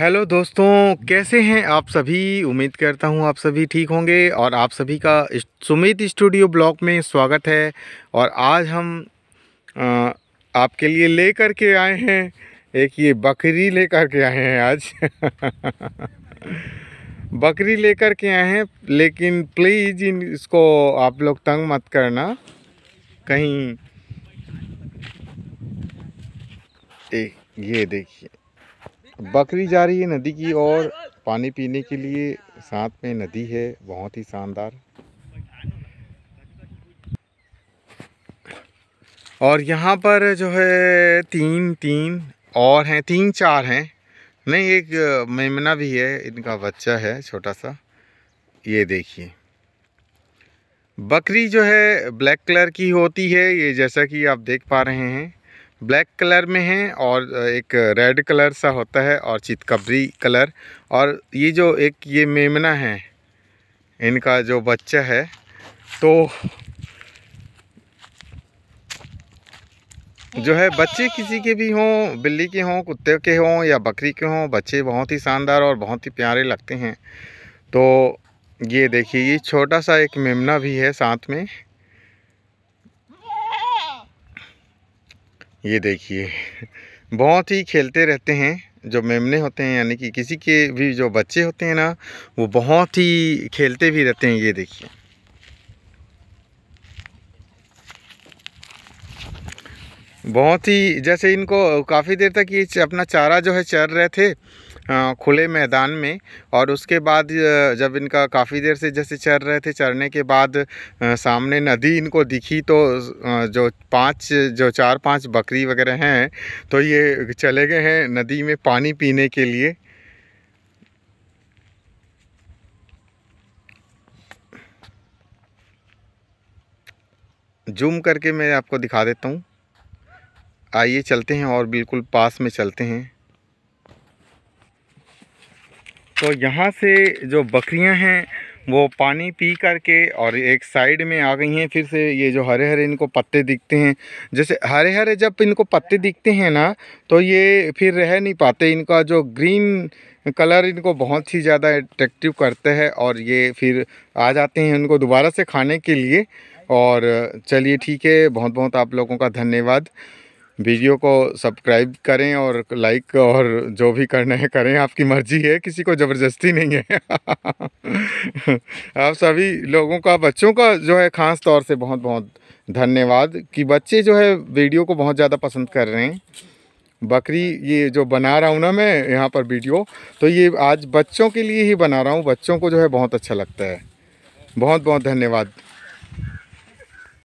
hello दोस्तों कैसे हैं आप सभी उम्मीद करता हूं आप सभी ठीक होंगे और आप सभी का सुमित स्टूडियो ब्लॉग में स्वागत है और आज हम आ, आपके लिए लेकर के आए हैं एक ये बकरी लेकर के आए हैं आज बकरी लेकर के आए हैं लेकिन प्लीज़ इन इसको आप लोग तंग मत करना कहीं ए, ये देखिए बकरी जा रही है नदी की ओर पानी पीने के लिए साथ में नदी है बहुत ही शानदार और यहाँ पर जो है तीन तीन और हैं तीन चार हैं नहीं एक मेमना भी है इनका बच्चा है छोटा सा ये देखिए बकरी जो है ब्लैक कलर की होती है ये जैसा कि आप देख पा रहे हैं ब्लैक कलर में है और एक रेड कलर सा होता है और चितकबरी कलर और ये जो एक ये मेमना है इनका जो बच्चा है तो जो है बच्चे किसी के भी हों बिल्ली के हों कुत्ते के हों या बकरी के हों बच्चे बहुत ही शानदार और बहुत ही प्यारे लगते हैं तो ये देखिए ये छोटा सा एक मेमना भी है साथ में ये देखिए बहुत ही खेलते रहते हैं जो मेमने होते हैं यानी कि किसी के भी जो बच्चे होते हैं ना वो बहुत ही खेलते भी रहते हैं ये देखिए बहुत ही जैसे इनको काफ़ी देर तक ये अपना चारा जो है चर रहे थे खुले मैदान में और उसके बाद जब इनका काफ़ी देर से जैसे चर रहे थे चरने के बाद सामने नदी इनको दिखी तो जो पांच जो चार पांच बकरी वगैरह हैं तो ये चले गए हैं नदी में पानी पीने के लिए जूम करके मैं आपको दिखा देता हूँ आइए चलते हैं और बिल्कुल पास में चलते हैं तो यहाँ से जो बकरियाँ हैं वो पानी पी करके और एक साइड में आ गई हैं फिर से ये जो हरे हरे इनको पत्ते दिखते हैं जैसे हरे हरे जब इनको पत्ते दिखते हैं ना तो ये फिर रह नहीं पाते इनका जो ग्रीन कलर इनको बहुत ही ज़्यादा एट्रेक्टिव करते हैं और ये फिर आ जाते हैं उनको दोबारा से खाने के लिए और चलिए ठीक है बहुत बहुत आप लोगों का धन्यवाद वीडियो को सब्सक्राइब करें और लाइक और जो भी करना है करें आपकी मर्जी है किसी को ज़बरदस्ती नहीं है आप सभी लोगों का बच्चों का जो है ख़ास तौर से बहुत बहुत धन्यवाद कि बच्चे जो है वीडियो को बहुत ज़्यादा पसंद कर रहे हैं बकरी ये जो बना रहा हूँ ना मैं यहाँ पर वीडियो तो ये आज बच्चों के लिए ही बना रहा हूँ बच्चों को जो है बहुत अच्छा लगता है बहुत बहुत धन्यवाद